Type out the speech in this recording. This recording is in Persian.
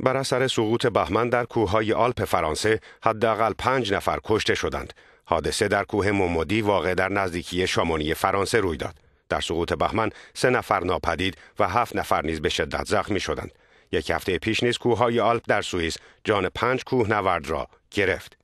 بر اثر سقوط بهمن در کوههای آلپ فرانسه حداقل پنج نفر کشته شدند. حادثه در کوه مومودی واقع در نزدیکی شامونی فرانسه روی داد. در سقوط بهمن سه نفر ناپدید و هفت نفر نیز به شدت زخمی شدند. یک هفته پیش نیز کوههای آلپ در سوئیس جان پنج نورد را گرفت.